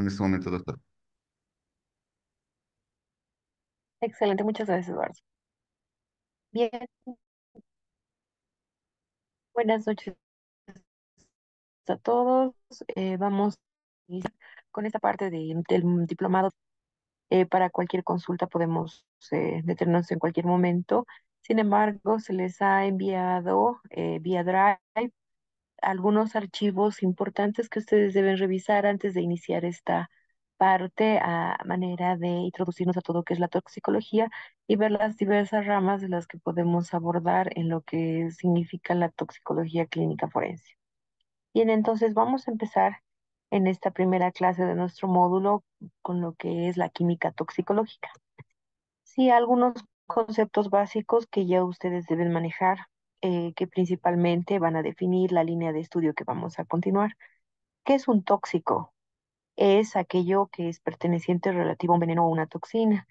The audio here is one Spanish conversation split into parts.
en este momento, doctor. Excelente, muchas gracias, Eduardo. Bien. Buenas noches a todos. Eh, vamos con esta parte de, del diplomado. Eh, para cualquier consulta podemos eh, detenernos en cualquier momento. Sin embargo, se les ha enviado vía Drive algunos archivos importantes que ustedes deben revisar antes de iniciar esta parte a manera de introducirnos a todo lo que es la toxicología y ver las diversas ramas de las que podemos abordar en lo que significa la toxicología clínica forense. Bien, entonces vamos a empezar en esta primera clase de nuestro módulo con lo que es la química toxicológica. Sí, algunos conceptos básicos que ya ustedes deben manejar eh, que principalmente van a definir la línea de estudio que vamos a continuar. ¿Qué es un tóxico? Es aquello que es perteneciente relativo a un veneno o una toxina.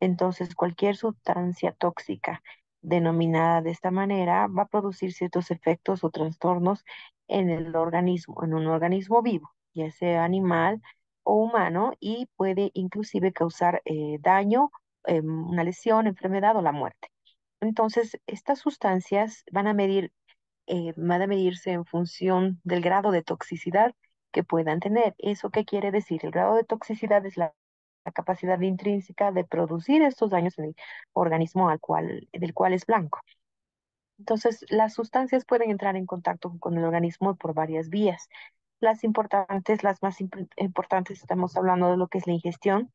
Entonces, cualquier sustancia tóxica denominada de esta manera va a producir ciertos efectos o trastornos en el organismo, en un organismo vivo, ya sea animal o humano, y puede inclusive causar eh, daño, em, una lesión, enfermedad o la muerte. Entonces, estas sustancias van a eh, van a medirse en función del grado de toxicidad que puedan tener. ¿Eso qué quiere decir? El grado de toxicidad es la, capacidad intrínseca de producir estos daños en el organismo del cual es blanco. Entonces, las sustancias pueden entrar en contacto con el organismo por varias vías. Las importantes, las más importantes, estamos hablando de lo que es la ingestión,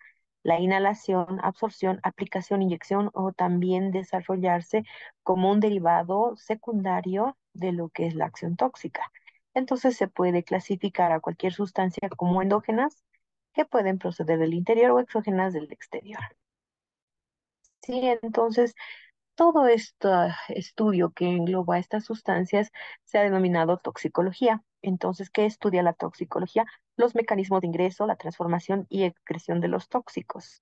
la inhalación, absorción, aplicación, inyección o también desarrollarse como un derivado secundario de lo que es la acción tóxica. Entonces se puede clasificar a cualquier sustancia como endógenas que pueden proceder del interior o exógenas del exterior. Sí, entonces todo este estudio que engloba estas sustancias se ha denominado toxicología. Entonces, ¿qué estudia la toxicología? Los mecanismos de ingreso, la transformación y excreción de los tóxicos.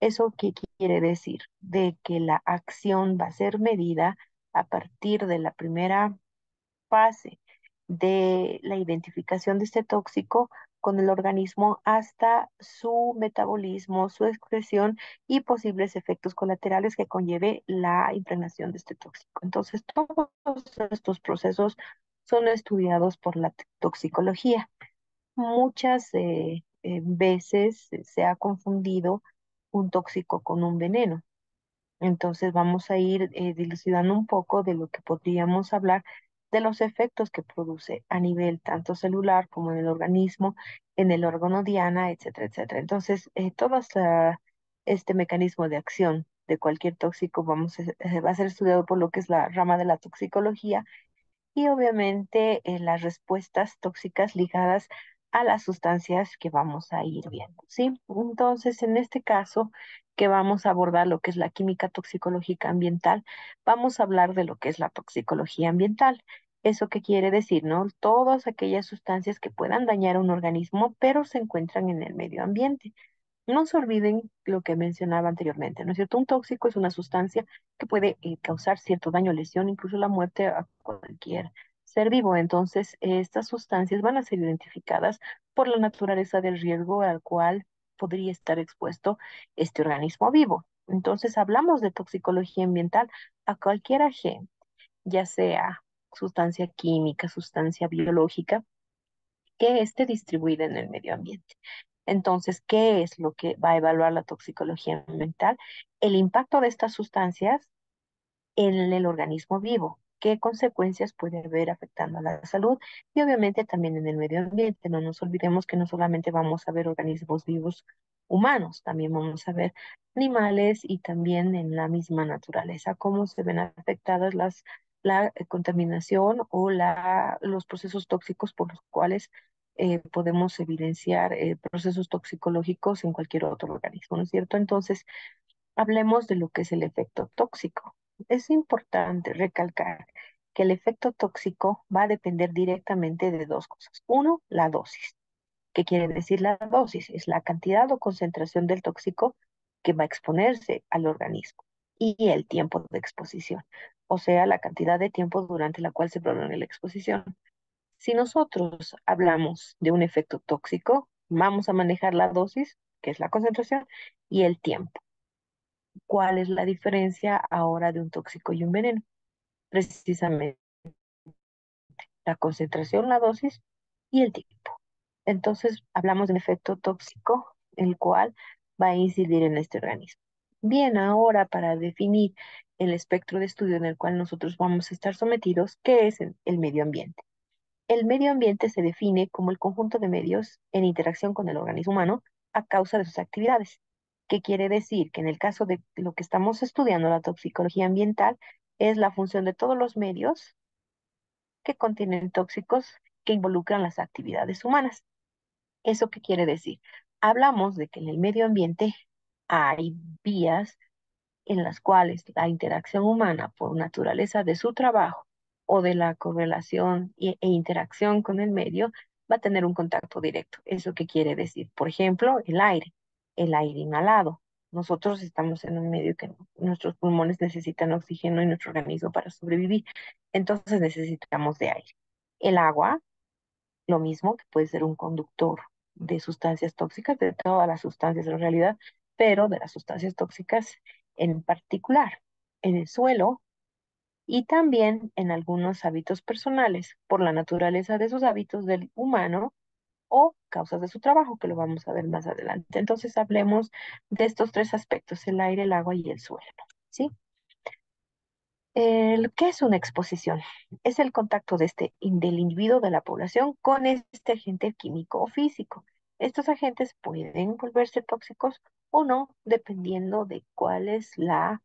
¿Eso qué quiere decir? De que la acción va a ser medida a partir de la primera fase de la identificación de este tóxico con el organismo hasta su metabolismo, su excreción y posibles efectos colaterales que conlleve la impregnación de este tóxico. Entonces, todos estos procesos son estudiados por la toxicología. Muchas eh, eh, veces eh, se ha confundido un tóxico con un veneno. Entonces vamos a ir dilucidando un poco de lo que podríamos hablar de los efectos que produce a nivel tanto celular como en el organismo, en el órgano diana, etcétera, etcétera. Entonces, todo este mecanismo de acción de cualquier tóxico vamos va a ser estudiado por lo que es la rama de la toxicología y obviamente eh, las respuestas tóxicas ligadas a las sustancias que vamos a ir viendo, ¿sí? Entonces, en este caso que vamos a abordar lo que es la química toxicológica ambiental, vamos a hablar de lo que es la toxicología ambiental. ¿Eso qué quiere decir, no? Todas aquellas sustancias que puedan dañar a un organismo, pero se encuentran en el medio ambiente. No se olviden lo que mencionaba anteriormente, ¿no es cierto? Un tóxico es una sustancia que puede eh, causar cierto daño, lesión, incluso la muerte a cualquier ser vivo. Entonces, estas sustancias van a ser identificadas por la naturaleza del riesgo al cual podría estar expuesto este organismo vivo. Entonces, hablamos de toxicología ambiental a cualquier agente, ya sea sustancia química, sustancia biológica, que esté distribuida en el medio ambiente. Entonces, ¿qué es lo que va a evaluar la toxicología ambiental? El impacto de estas sustancias en el organismo vivo, qué consecuencias puede haber afectando a la salud y obviamente también en el medio ambiente. No nos olvidemos que no solamente vamos a ver organismos vivos humanos, también vamos a ver animales y también en la misma naturaleza, cómo se ven afectadas la contaminación o la, los procesos tóxicos por los cuales eh, podemos evidenciar eh, procesos toxicológicos en cualquier otro organismo, ¿no es cierto? Entonces, hablemos de lo que es el efecto tóxico. Es importante recalcar que el efecto tóxico va a depender directamente de dos cosas. Uno, la dosis. ¿Qué quiere decir la dosis? Es la cantidad o concentración del tóxico que va a exponerse al organismo y el tiempo de exposición, o sea, la cantidad de tiempo durante la cual se prolonga la exposición. Si nosotros hablamos de un efecto tóxico, vamos a manejar la dosis, que es la concentración, y el tiempo. ¿Cuál es la diferencia ahora de un tóxico y un veneno? Precisamente la concentración, la dosis y el tiempo. Entonces, hablamos del efecto tóxico, el cual va a incidir en este organismo. Bien, ahora para definir el espectro de estudio en el cual nosotros vamos a estar sometidos, ¿qué es el medio ambiente. El medio ambiente se define como el conjunto de medios en interacción con el organismo humano a causa de sus actividades, ¿Qué quiere decir que en el caso de lo que estamos estudiando, la toxicología ambiental, es la función de todos los medios que contienen tóxicos que involucran las actividades humanas. ¿Eso qué quiere decir? Hablamos de que en el medio ambiente hay vías en las cuales la interacción humana por naturaleza de su trabajo o de la correlación e, interacción con el medio va a tener un contacto directo. ¿Eso qué quiere decir? Por ejemplo, el aire, el aire inhalado. Nosotros estamos en un medio que nuestros pulmones necesitan oxígeno y nuestro organismo para sobrevivir. Entonces necesitamos de aire. El agua, lo mismo que puede ser un conductor de sustancias tóxicas, de todas las sustancias en realidad, pero de las sustancias tóxicas en particular. En el suelo y también en algunos hábitos personales, por la naturaleza de sus hábitos del humano o causas de su trabajo, que lo vamos a ver más adelante. Entonces hablemos de estos tres aspectos, el aire, el agua y el suelo, ¿sí? ¿Qué es una exposición? Es el contacto de este, del individuo de la población con este agente químico o físico. Estos agentes pueden volverse tóxicos o no, dependiendo de cuál es la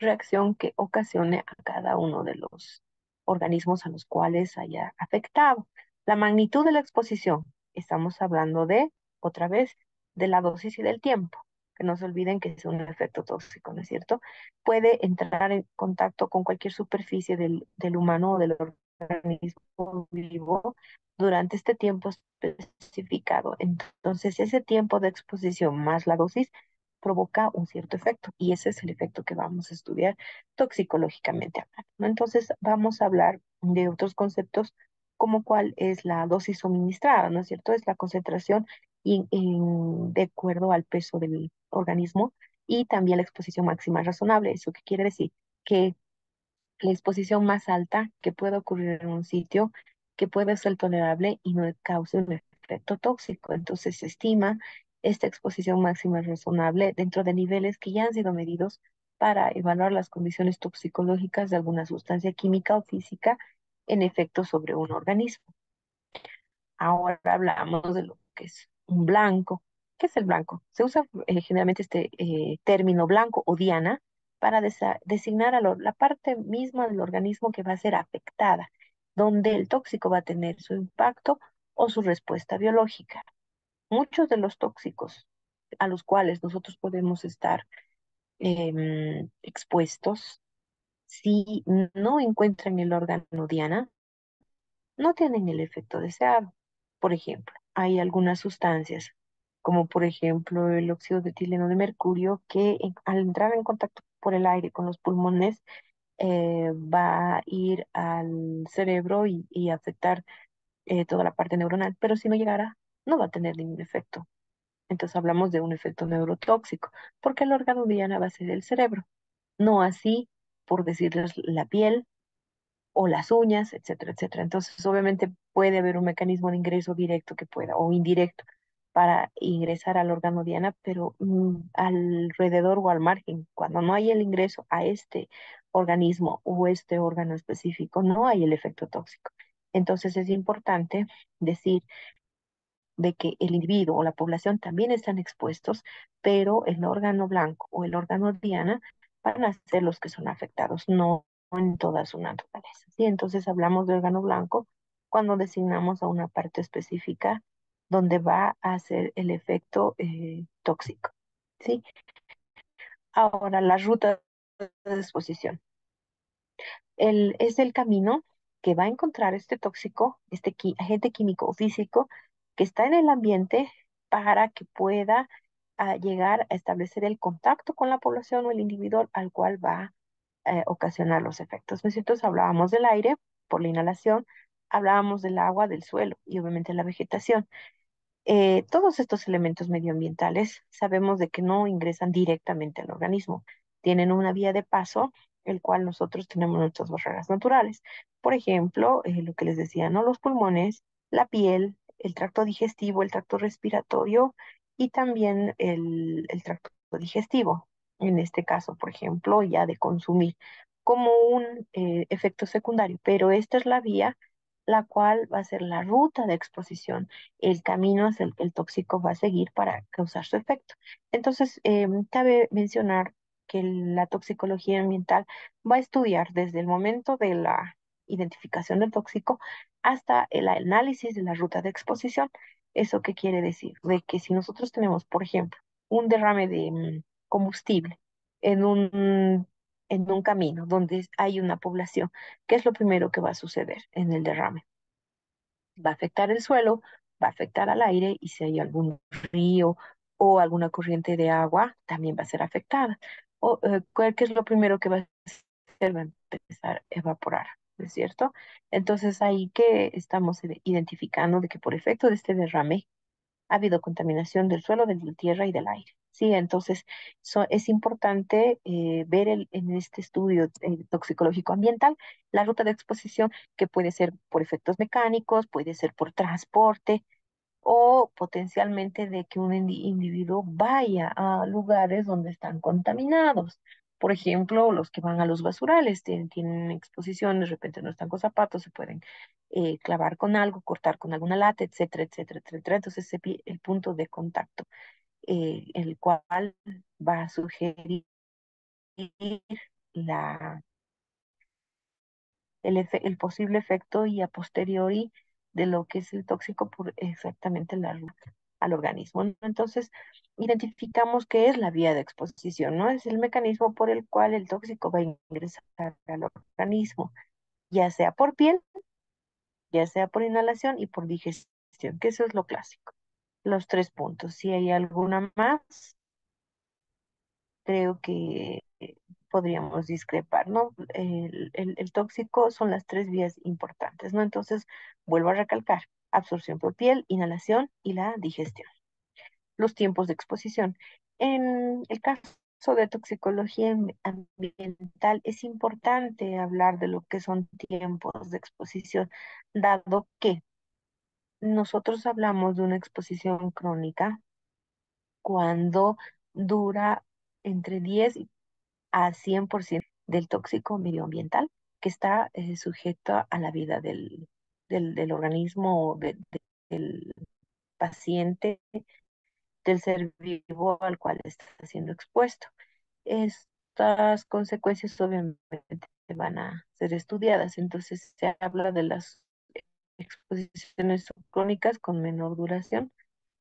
reacción que ocasione a cada uno de los organismos a los cuales haya afectado. La magnitud de la exposición, estamos hablando de, otra vez, de la dosis y del tiempo, que no se olviden que es un efecto tóxico, ¿no es cierto? Puede entrar en contacto con cualquier superficie del, humano o del organismo vivo durante este tiempo especificado. Entonces, ese tiempo de exposición más la dosis provoca un cierto efecto y ese es el efecto que vamos a estudiar toxicológicamente Entonces vamos a hablar de otros conceptos como cuál es la dosis suministrada, ¿no es cierto? Es la concentración de acuerdo al peso del organismo y también la exposición máxima razonable. ¿Eso qué quiere decir? Que la exposición más alta que puede ocurrir en un sitio, que puede ser tolerable y no cause un efecto tóxico. Entonces se estima esta exposición máxima es razonable dentro de niveles que ya han sido medidos para evaluar las condiciones toxicológicas de alguna sustancia química o física en efecto sobre un organismo. Ahora hablamos de lo que es un blanco. ¿Qué es el blanco? Se usa eh, generalmente este eh, término blanco o diana para designar a la parte misma del organismo que va a ser afectada, donde el tóxico va a tener su impacto o su respuesta biológica muchos de los tóxicos a los cuales nosotros podemos estar em, expuestos, si no encuentran el órgano diana, no tienen el efecto deseado. Por ejemplo, hay algunas sustancias, como por ejemplo el óxido de etileno de mercurio, que al entrar en contacto por el aire con los pulmones, eh, va a ir al cerebro y, afectar eh, toda la parte neuronal. Pero si no llegara no va a tener ningún efecto. Entonces hablamos de un efecto neurotóxico, porque el órgano diana va a ser el cerebro, no así, por decirles, la piel o las uñas, etcétera, etcétera. Entonces, obviamente puede haber un mecanismo de ingreso directo que pueda, o indirecto, para ingresar al órgano diana, pero mm, alrededor o al margen, cuando no hay el ingreso a este organismo o este órgano específico, no hay el efecto tóxico. Entonces es importante decir de que el individuo o la población también están expuestos, pero el órgano blanco o el órgano diana van a ser los que son afectados, no en toda su naturaleza. Entonces hablamos de órgano blanco cuando designamos a una parte específica donde va a ser el efecto eh, tóxico. Ahora, la ruta de exposición. es el camino que va a encontrar este tóxico, este agente químico o físico que está en el ambiente para que pueda ah, llegar a establecer el contacto con la población o el individuo al cual va a eh, ocasionar los efectos. Entonces hablábamos del aire por la inhalación, hablábamos del agua, del suelo y obviamente la vegetación. Eh, todos estos elementos medioambientales sabemos de que no ingresan directamente al organismo, tienen una vía de paso el cual nosotros tenemos nuestras barreras naturales. Por ejemplo, eh, lo que les decía, ¿no? los pulmones, la piel, el tracto digestivo, el tracto respiratorio y también el, tracto digestivo. En este caso, por ejemplo, ya de consumir como un eh, efecto secundario, pero esta es la vía la cual va a ser la ruta de exposición, el camino es el que el tóxico va a seguir para causar su efecto. Entonces, eh, cabe mencionar que la toxicología ambiental va a estudiar desde el momento de la identificación del tóxico hasta el análisis de la ruta de exposición. ¿Eso qué quiere decir? De que si nosotros tenemos, por ejemplo, un derrame de mm, combustible en un, en un camino donde hay una población, ¿qué es lo primero que va a suceder en el derrame? Va a afectar el suelo, va a afectar al aire y si hay algún río o alguna corriente de agua, también va a ser afectada. O, eh, ¿Qué es lo primero que va a Va a empezar a evaporar cierto? Entonces ahí que estamos identificando de que por efecto de este derrame ha habido contaminación del suelo, de la tierra y del aire. Sí, entonces es importante eh, ver en este estudio eh, toxicológico ambiental la ruta de exposición que puede ser por efectos mecánicos, puede ser por transporte o potencialmente de que un individuo vaya a lugares donde están contaminados. Por ejemplo, los que van a los basurales tienen, tienen exposiciones, de repente no están con zapatos, se pueden eh, clavar con algo, cortar con alguna lata, etcétera, etcétera, etcétera. Entonces, el punto de contacto, eh, el cual va a sugerir la, el, el posible efecto y a posteriori de lo que es el tóxico por exactamente la ruta al organismo. Entonces, identificamos qué es la vía de exposición, ¿no? Es el mecanismo por el cual el tóxico va a ingresar al organismo, ya sea por piel, ya sea por inhalación y por digestión, que eso es lo clásico. Los tres puntos. Si hay alguna más, creo que podríamos discrepar, ¿no? El, el tóxico son las tres vías importantes, ¿no? Entonces, vuelvo a recalcar, absorción por piel, inhalación y la digestión. Los tiempos de exposición. En el caso de toxicología ambiental es importante hablar de lo que son tiempos de exposición, dado que nosotros hablamos de una exposición crónica cuando dura entre 10 a 100% del tóxico medioambiental que está eh, sujeto a la vida del, del, organismo o del paciente, del ser vivo al cual está siendo expuesto. Estas consecuencias obviamente van a ser estudiadas, entonces se habla de las exposiciones crónicas con menor duración,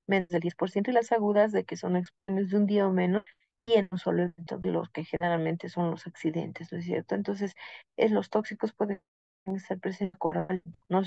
menos del 10%, y las agudas de que son exposiciones de un día o menos, y en un solo evento, los que generalmente son los accidentes, ¿no es cierto? Entonces, eh, los tóxicos pueden estar presentes coral, no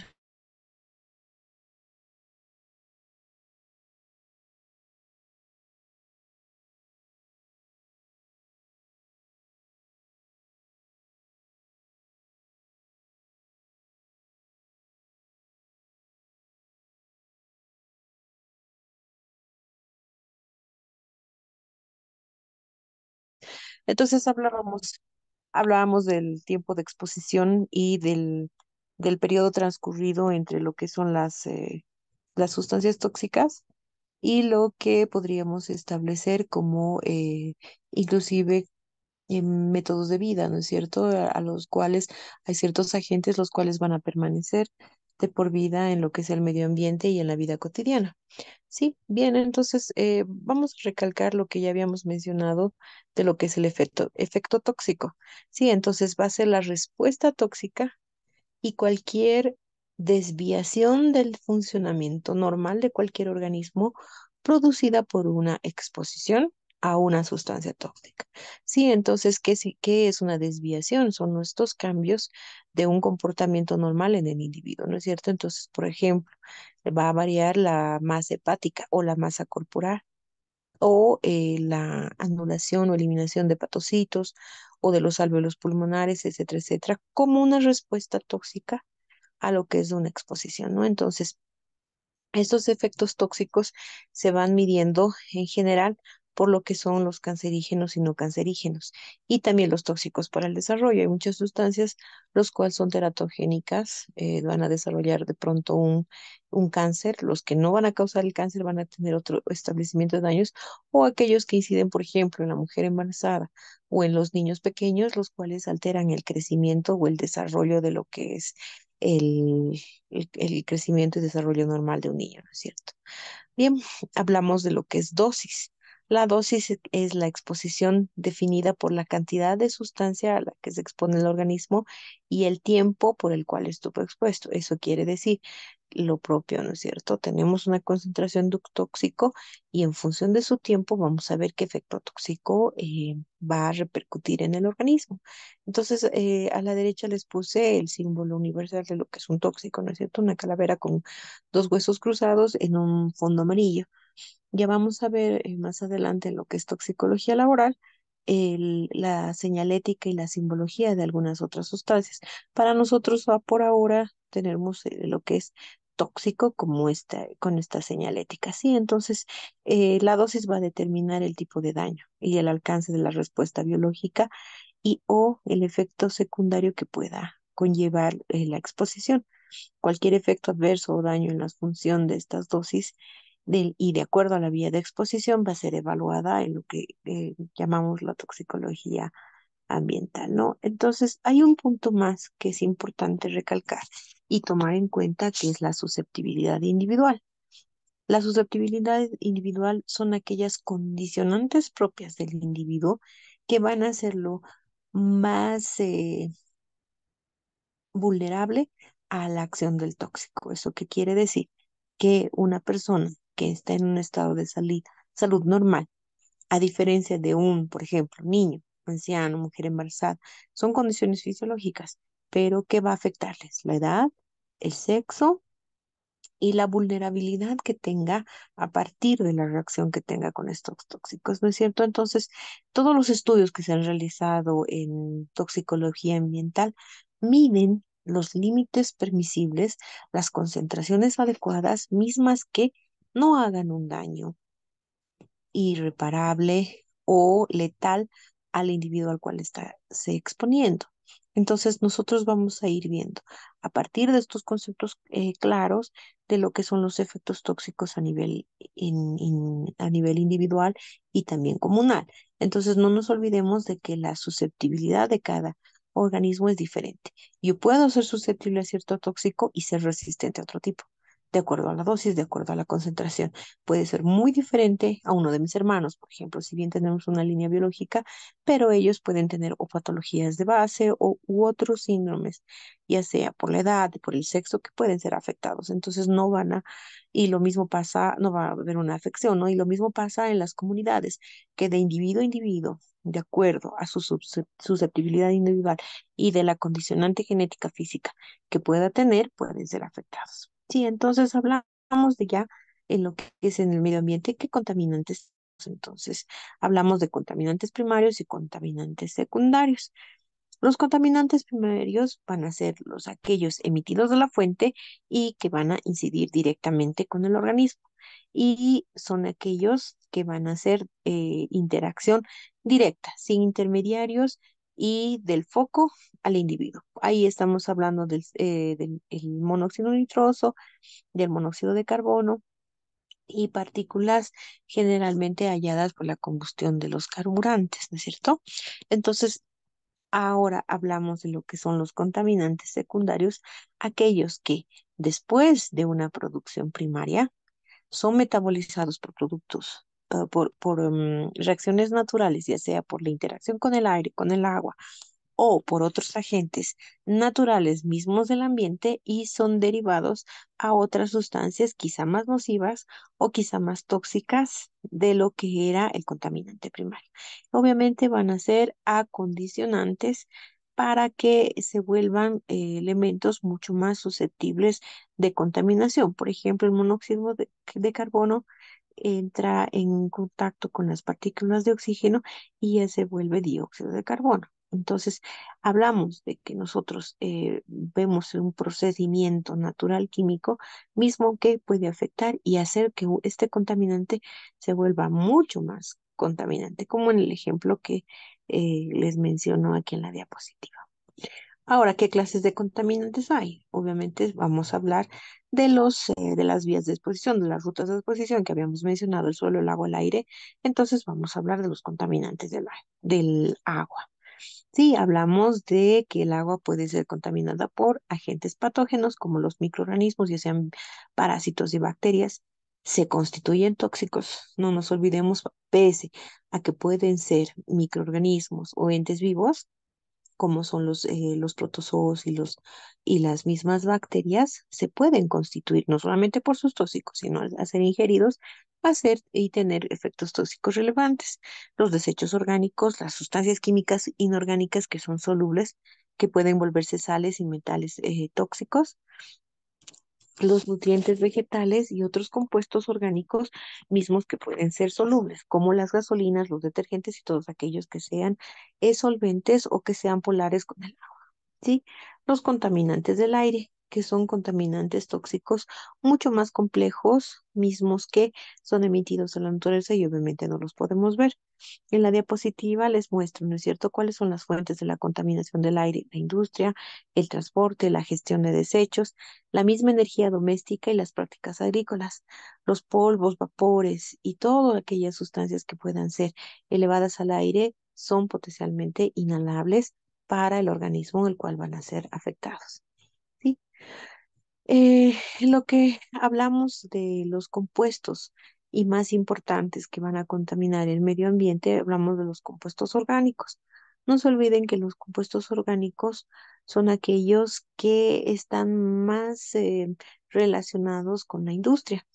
Entonces hablábamos hablábamos del tiempo de exposición y del, del periodo transcurrido entre lo que son las, eh, las sustancias tóxicas y lo que podríamos establecer como eh, inclusive eh, métodos de vida, ¿no es cierto? a, los cuales hay ciertos agentes los cuales van a permanecer, por vida en lo que es el medio ambiente y en la vida cotidiana. Sí, bien, entonces eh, vamos a recalcar lo que ya habíamos mencionado de lo que es el efecto, efecto tóxico. Sí, entonces va a ser la respuesta tóxica y cualquier desviación del funcionamiento normal de cualquier organismo producida por una exposición, a una sustancia tóxica. Sí, entonces, ¿qué, es una desviación? Son estos cambios de un comportamiento normal en el individuo, ¿no es cierto? Entonces, por ejemplo, va a variar la masa hepática o la masa corporal o eh, la anulación o eliminación de patocitos o de los alvéolos pulmonares, etcétera, etcétera, como una respuesta tóxica a lo que es una exposición, ¿no? Entonces, estos efectos tóxicos se van midiendo en general por lo que son los cancerígenos y no cancerígenos, y también los tóxicos para el desarrollo. Hay muchas sustancias los cuales son teratogénicas, eh, van a desarrollar de pronto un, cáncer, los que no van a causar el cáncer van a tener otro establecimiento de daños, o aquellos que inciden, por ejemplo, en la mujer embarazada o en los niños pequeños, los cuales alteran el crecimiento o el desarrollo de lo que es el, el, crecimiento y desarrollo normal de un niño, ¿no es cierto? Bien, hablamos de lo que es dosis. La dosis e-, es la exposición definida por la cantidad de sustancia a la que se expone el organismo y el tiempo por el cual estuvo expuesto. Eso quiere decir lo propio, ¿no es cierto? Tenemos una concentración de tóxico y en función de su tiempo vamos a ver qué efecto tóxico eh, va a repercutir en el organismo. Entonces, eh, a la derecha les puse el símbolo universal de lo que es un tóxico, ¿no es cierto? Una calavera con dos huesos cruzados en un fondo amarillo. Ya vamos a ver eh, más adelante lo que es toxicología laboral, la señalética y la simbología de algunas otras sustancias. Para nosotros va por ahora tenemos eh, lo que es tóxico como esta, con esta señalética. Sí, entonces eh, la dosis va a determinar el tipo de daño y el alcance de la respuesta biológica y o el efecto secundario que pueda conllevar la exposición. Cualquier efecto adverso o daño en la función de estas dosis y de acuerdo a la vía de exposición va a ser evaluada en lo que eh, llamamos la toxicología ambiental, ¿no? Entonces, hay un punto más que es importante recalcar y tomar en cuenta que es la susceptibilidad individual. La susceptibilidad individual son aquellas condicionantes propias del individuo que van a hacerlo más eh, vulnerable a la acción del tóxico. ¿Eso qué quiere decir? Que una persona que está en un estado de salud normal, a diferencia de un, por ejemplo, niño, anciano, mujer embarazada, son condiciones fisiológicas, pero ¿qué va a afectarles? La edad, el sexo y la vulnerabilidad que tenga a partir de la reacción que tenga con estos tóxicos, ¿no es cierto? Entonces, todos los estudios que se han realizado en toxicología ambiental miden los límites permisibles, las concentraciones adecuadas, mismas que no hagan un daño irreparable o letal al individuo al cual está se exponiendo. Entonces nosotros vamos a ir viendo a partir de estos conceptos eh, claros de lo que son los efectos tóxicos a nivel, a nivel individual y también comunal. Entonces no nos olvidemos de que la susceptibilidad de cada organismo es diferente. Yo puedo ser susceptible a cierto tóxico y ser resistente a otro tipo de acuerdo a la dosis, de acuerdo a la concentración. Puede ser muy diferente a uno de mis hermanos, por ejemplo, si bien tenemos una línea biológica, pero ellos pueden tener o patologías de base o, u otros síndromes, ya sea por la edad, por el sexo, que pueden ser afectados. Entonces no van a, y lo mismo pasa, no va a haber una afección, ¿no? Y lo mismo pasa en las comunidades, que de individuo a individuo, de acuerdo a su susceptibilidad individual y de la condicionante genética física que pueda tener, pueden ser afectados. Sí, entonces hablamos de ya en lo que es en el medio ambiente, qué contaminantes. Entonces, hablamos de contaminantes primarios y contaminantes secundarios. Los contaminantes primarios van a ser los aquellos emitidos de la fuente y que van a incidir directamente con el organismo. Y son aquellos que van a hacer eh, interacción directa, sin intermediarios y del foco al individuo. Ahí estamos hablando del, eh, monóxido nitroso, del monóxido de carbono y partículas generalmente halladas por la combustión de los carburantes, ¿no es cierto? Entonces, ahora hablamos de lo que son los contaminantes secundarios, aquellos que después de una producción primaria son metabolizados por productos Ah, por, por em, reacciones naturales, ya sea por la interacción con el aire, con el agua o por otros agentes naturales mismos del ambiente y son derivados a otras sustancias quizá más nocivas o quizá más tóxicas de lo que era el contaminante primario. Obviamente van a ser acondicionantes para que se vuelvan eh, elementos mucho más susceptibles de contaminación. Por ejemplo, el monóxido de carbono entra en contacto con las partículas de oxígeno y ya se vuelve dióxido de carbono. Entonces, hablamos de que nosotros eh, vemos un procedimiento natural químico mismo que puede afectar y hacer que este contaminante se vuelva mucho más contaminante, como en el ejemplo que eh, les menciono aquí en la diapositiva. Ahora, ¿qué clases de contaminantes hay? Obviamente vamos a hablar de, los, eh, de las vías de exposición, de las rutas de exposición que habíamos mencionado, el suelo, el agua, el aire. Entonces vamos a hablar de los contaminantes del, del agua. Sí, hablamos de que el agua puede ser contaminada por agentes patógenos como los microorganismos, ya sean parásitos y bacterias, se constituyen tóxicos. No nos olvidemos, pese a que pueden ser microorganismos o entes vivos, como son los, eh, los protozoos y, los, y las mismas bacterias, se pueden constituir no solamente por sus tóxicos, sino al, ser ingeridos, hacer y tener efectos tóxicos relevantes. Los desechos orgánicos, las sustancias químicas inorgánicas que son solubles, que pueden volverse sales y metales eh, tóxicos, los nutrientes vegetales y otros compuestos orgánicos mismos que pueden ser solubles, como las gasolinas, los detergentes y todos aquellos que sean solventes o que sean polares con el agua. ¿sí? Los contaminantes del aire, que son contaminantes tóxicos mucho más complejos, mismos que son emitidos en la naturaleza y obviamente no los podemos ver. En la diapositiva les muestro, ¿no es cierto?, cuáles son las fuentes de la contaminación del aire, la industria, el transporte, la gestión de desechos, la misma energía doméstica y las prácticas agrícolas, los polvos, vapores y todas aquellas sustancias que puedan ser elevadas al aire son potencialmente inhalables para el organismo en el cual van a ser afectados. Eh, lo que hablamos de los compuestos y más importantes que van a contaminar el medio ambiente, hablamos de los compuestos orgánicos. No se olviden que los compuestos orgánicos son aquellos que están más eh, relacionados con la industria,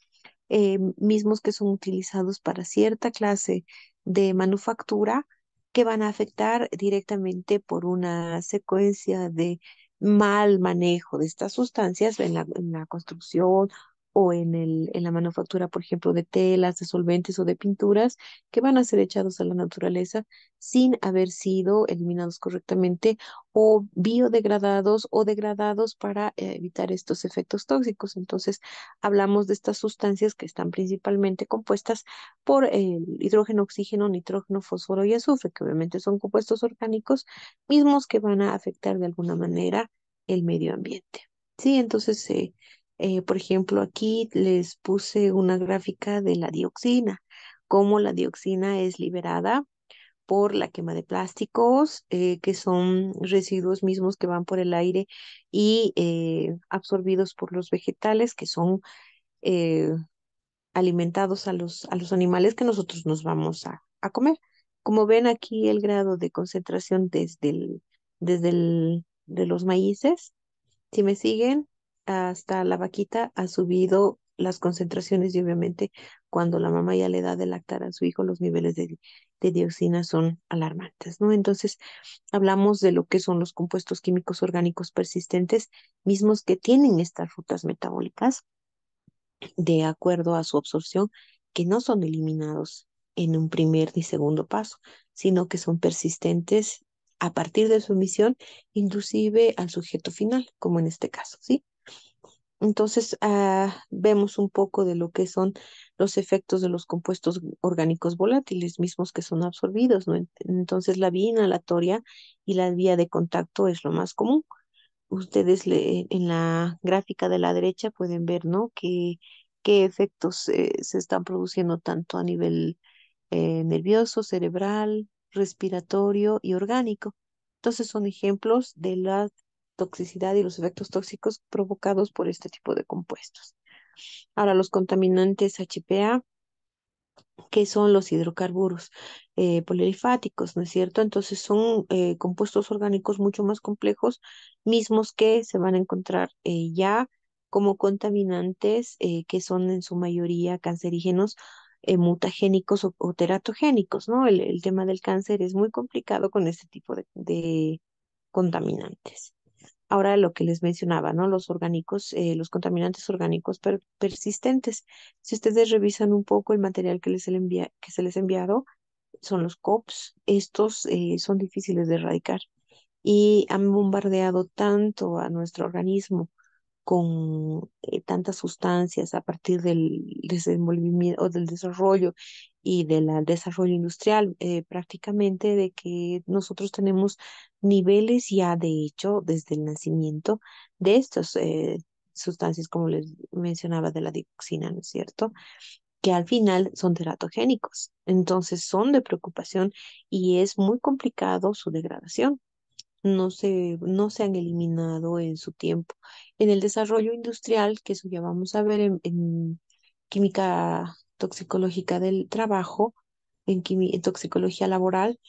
eh, mismos que son utilizados para cierta clase de manufactura que van a afectar directamente por una secuencia de mal manejo de estas sustancias en la, en la construcción o en, el, en la manufactura, por ejemplo, de telas, de solventes o de pinturas que van a ser echados a la naturaleza sin haber sido eliminados correctamente o biodegradados o degradados para eh, evitar estos efectos tóxicos. Entonces, hablamos de estas sustancias que están principalmente compuestas por el hidrógeno, oxígeno, nitrógeno, fósforo y azufre, que obviamente son compuestos orgánicos mismos que van a afectar de alguna manera el medio ambiente. Sí, entonces eh, eh, por ejemplo, aquí les puse una gráfica de la dioxina, cómo la dioxina es liberada por la quema de plásticos, eh, que son residuos mismos que van por el aire y eh, absorbidos por los vegetales, que son alimentados a los, a los, animales que nosotros nos vamos a, comer. Como ven aquí el grado de concentración desde, desde de los maíces, si me siguen, hasta la vaquita ha subido las concentraciones y obviamente cuando la mamá ya le da de lactar a su hijo los niveles de, dioxina son alarmantes, ¿no? Entonces, hablamos de lo que son los compuestos químicos orgánicos persistentes, mismos que tienen estas rutas metabólicas de acuerdo a su absorción, que no son eliminados en un primer ni segundo paso, sino que son persistentes a partir de su emisión, inclusive al sujeto final, como en este caso, ¿sí? Entonces, ah, vemos un poco de lo que son los efectos de los compuestos orgánicos volátiles mismos que son absorbidos. ¿no? Entonces, la vía inhalatoria y la vía de contacto es lo más común. Ustedes en la gráfica de la derecha pueden ver ¿no? qué, efectos eh, se están produciendo tanto a nivel eh, nervioso, cerebral, respiratorio y orgánico. Entonces, son ejemplos de las toxicidad y los efectos tóxicos provocados por este tipo de compuestos. Ahora, los contaminantes HPA, que son los hidrocarburos eh, ¿no es cierto? Entonces son eh, compuestos orgánicos mucho más complejos, mismos que se van a encontrar eh, ya como contaminantes eh, que son en su mayoría cancerígenos, mutagénicos o, teratogénicos, ¿no? El, tema del cáncer es muy complicado con este tipo de contaminantes. Ahora lo que les mencionaba, ¿no? Los orgánicos, eh, los contaminantes orgánicos persistentes. Si ustedes revisan un poco el material que, les que se les ha enviado, son los COPs. Estos eh, son difíciles de erradicar y han bombardeado tanto a nuestro organismo con eh, tantas sustancias a partir del desenvolvimiento o del desarrollo y del desarrollo industrial prácticamente de que nosotros tenemos niveles ya de hecho desde el nacimiento de estas eh, sustancias, como les mencionaba, de la dioxina, ¿no es cierto? que al final son teratogénicos. Entonces son de preocupación y es muy complicado su degradación. No se, no se han eliminado en su tiempo. En el desarrollo industrial, que eso ya vamos a ver en, química toxicológica del trabajo, en toxicología laboral,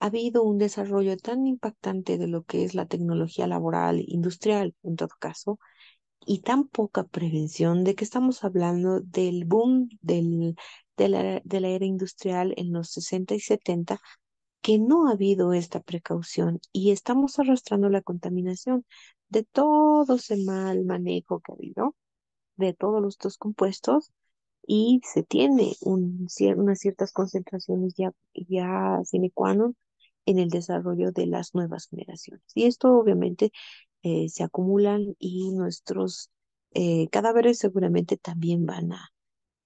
ha habido un desarrollo tan impactante de lo que es la tecnología laboral, industrial en todo caso, y tan poca prevención de que estamos hablando del boom de, la, era industrial en los 60 y 70, que no ha habido esta precaución y estamos arrastrando la contaminación de todo ese mal manejo que ha habido, de todos los dos compuestos, y se tiene unas ciertas concentraciones ya, ya sine qua non en el desarrollo de las nuevas generaciones. Y esto obviamente eh, se acumulan y nuestros eh, cadáveres seguramente también van a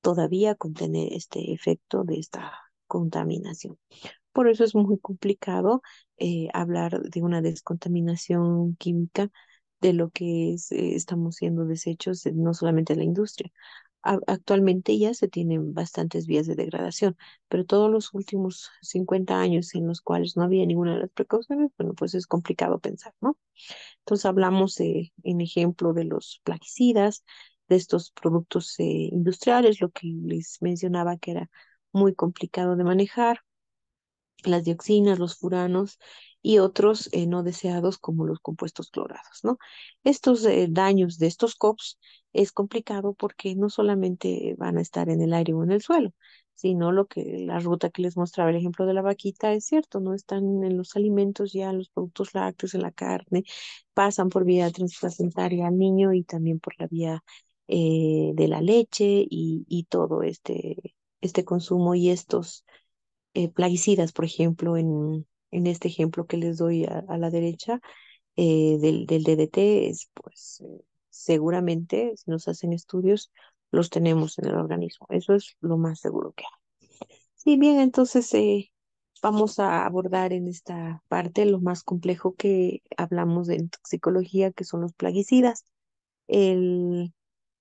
todavía contener este efecto de esta contaminación. Por eso es muy complicado eh, hablar de una descontaminación química de lo que estamos siendo desechos, no solamente en la industria. Actualmente ya se tienen bastantes vías de degradación, pero todos los últimos 50 años en los cuales no había ninguna de las precauciones, bueno, pues es complicado pensar, ¿no? Entonces hablamos en ejemplo de los plaguicidas, de estos productos eh, industriales, lo que les mencionaba que era muy complicado de manejar, las dioxinas, los furanos y otros eh, no deseados como los compuestos clorados, ¿no? Estos eh, daños de estos COPs es complicado porque no solamente van a estar en el aire o en el suelo, sino lo que la ruta que les mostraba el ejemplo de la vaquita es cierto, no están en los alimentos ya, los productos lácteos, en la carne, pasan por vía transplacentaria al niño y también por la vía eh, de la leche y, y todo este, este consumo y estos eh, plaguicidas, por ejemplo, en, este ejemplo que les doy a, la derecha eh, del, DDT, es, pues eh, seguramente, si nos hacen estudios, los tenemos en el organismo. Eso es lo más seguro que hay. Sí, bien, entonces vamos a abordar en esta parte lo más complejo que hablamos en toxicología, que son los plaguicidas.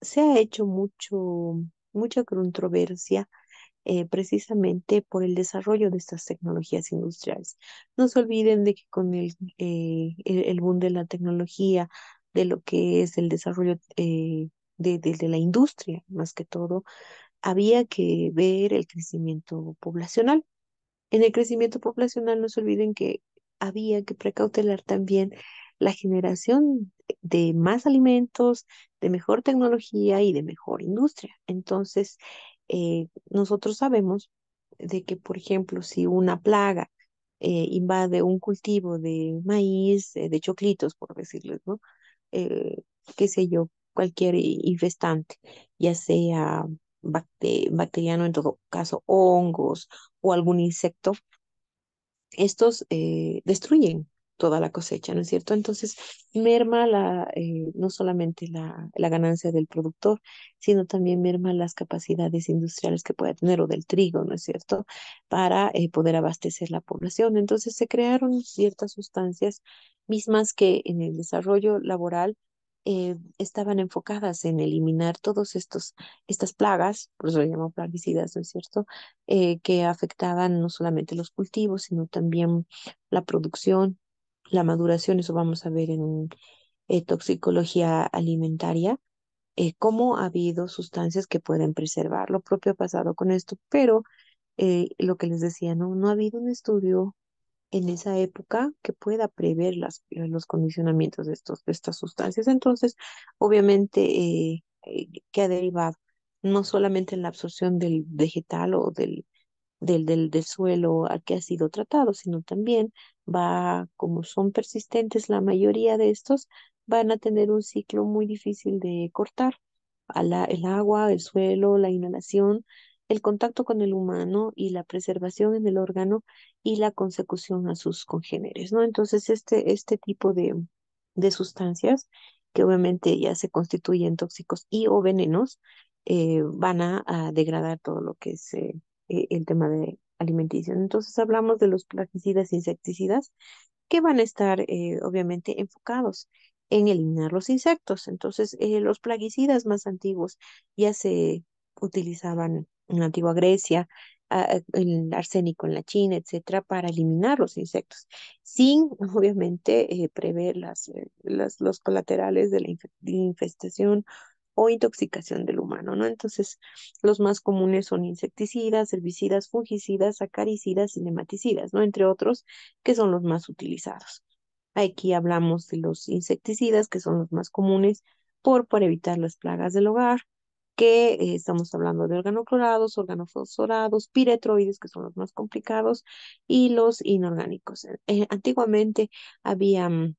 se ha hecho mucho, mucha controversia eh, precisamente por el desarrollo de estas tecnologías industriales. No se olviden de que con el, eh, el, boom de la tecnología, de lo que es el desarrollo eh, de, de la industria, más que todo, había que ver el crecimiento poblacional. En el crecimiento poblacional no se olviden que había que precautelar también la generación de más alimentos, de mejor tecnología y de mejor industria. Entonces, eh, nosotros sabemos de que, por ejemplo, si una plaga eh, invade un cultivo de maíz, eh, de choclitos, por decirles, ¿no? qué sé yo, cualquier infestante, ya sea bacteriano en todo caso, hongos o algún insecto, estos destruyen toda la cosecha, ¿no es cierto? Entonces, merma la, eh, no solamente la, la, ganancia del productor, sino también merma las capacidades industriales que pueda tener o del trigo, ¿no es cierto?, para eh, poder abastecer la población. Entonces, se crearon ciertas sustancias mismas que en el desarrollo laboral eh, estaban enfocadas en eliminar todas estos estas plagas, por eso lo llamo plaguicidas, ¿no es cierto?, que afectaban no solamente los cultivos, sino también la producción, la maduración, eso vamos a ver en eh, toxicología alimentaria, eh, cómo ha habido sustancias que pueden preservar. Lo propio ha pasado con esto, pero eh, lo que les decía, no, no ha habido un estudio en esa época que pueda prever las, los condicionamientos de, estos, de estas sustancias. Entonces, obviamente, que ha derivado? No solamente en la absorción del vegetal o del, del, del, suelo al que ha sido tratado, sino también va, como son persistentes la mayoría de estos, van a tener un ciclo muy difícil de cortar. A el agua, el suelo, la inhalación, el contacto con el humano y la preservación en el órgano y la consecución a sus congéneres, ¿no? Entonces, este, este tipo de, sustancias, que obviamente ya se constituyen tóxicos y o venenos, eh, van a, degradar todo lo que se... Eh, el tema de alimentación. Entonces hablamos de los plaguicidas e insecticidas que van a estar eh, obviamente enfocados en eliminar los insectos. Entonces eh, los plaguicidas más antiguos ya se utilizaban en la antigua Grecia, el arsénico en la China, etcétera, para eliminar los insectos, sin obviamente prever las, los colaterales de la infestación o intoxicación del humano, ¿no? Entonces, los más comunes son insecticidas, herbicidas, fungicidas, acaricidas y nematicidas, ¿no? Entre otros, que son los más utilizados. Aquí hablamos de los insecticidas, que son los más comunes por, por evitar las plagas del hogar, que eh, estamos hablando de organoclorados, organofosforados, piretroides, que son los más complicados, y los inorgánicos. Eh, eh, antiguamente había mm,